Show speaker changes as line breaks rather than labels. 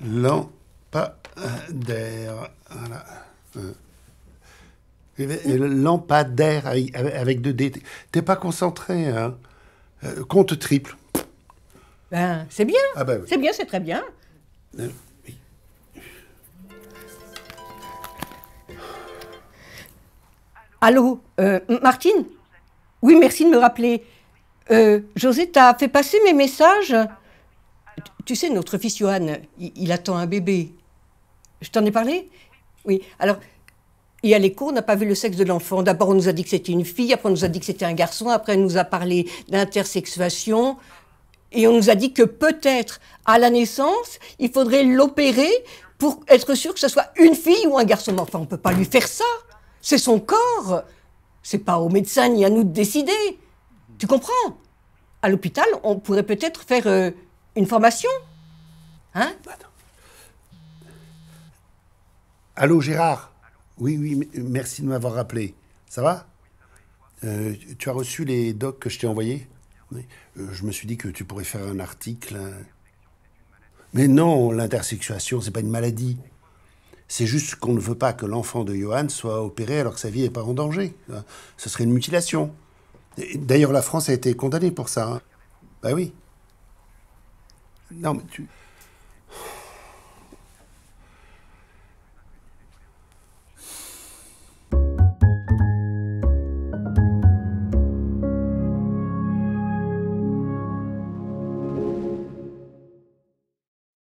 lampadaire. Euh. lampadaire avec deux D. T'es pas concentré, hein euh, Compte triple.
Ben, c'est bien. Ah ben c'est bien, c'est très bien. Euh, Allô, Martine
Oui, merci de me rappeler. José, t'as fait passer mes messages tu sais, notre fils Johan, il, attend un bébé. Je t'en ai parlé Oui. Alors, et à l'écho, on n'a pas vu le sexe de l'enfant. D'abord, on nous a dit que c'était une fille, après, on nous a dit que c'était un garçon, après, on nous a parlé d'intersexuation. Et on nous a dit que peut-être, à la naissance, il faudrait l'opérer pour être sûr que ce soit une fille ou un garçon. Mais enfin, on ne peut pas lui faire ça. C'est son corps. C'est pas au médecin ni à nous de décider. Tu comprends À l'hôpital, on pourrait peut-être faire. Euh, une formation Hein bah,
Allô Gérard Oui, oui, merci de m'avoir rappelé. Ça va euh, Tu as reçu les docs que je t'ai envoyés euh, Je me suis dit que tu pourrais faire un article. Mais non, l'intersexuation, c'est pas une maladie. C'est juste qu'on ne veut pas que l'enfant de Johan soit opéré alors que sa vie n'est pas en danger. Hein. Ce serait une mutilation. D'ailleurs, la France a été condamnée pour ça. ben oui. Non, mais tu,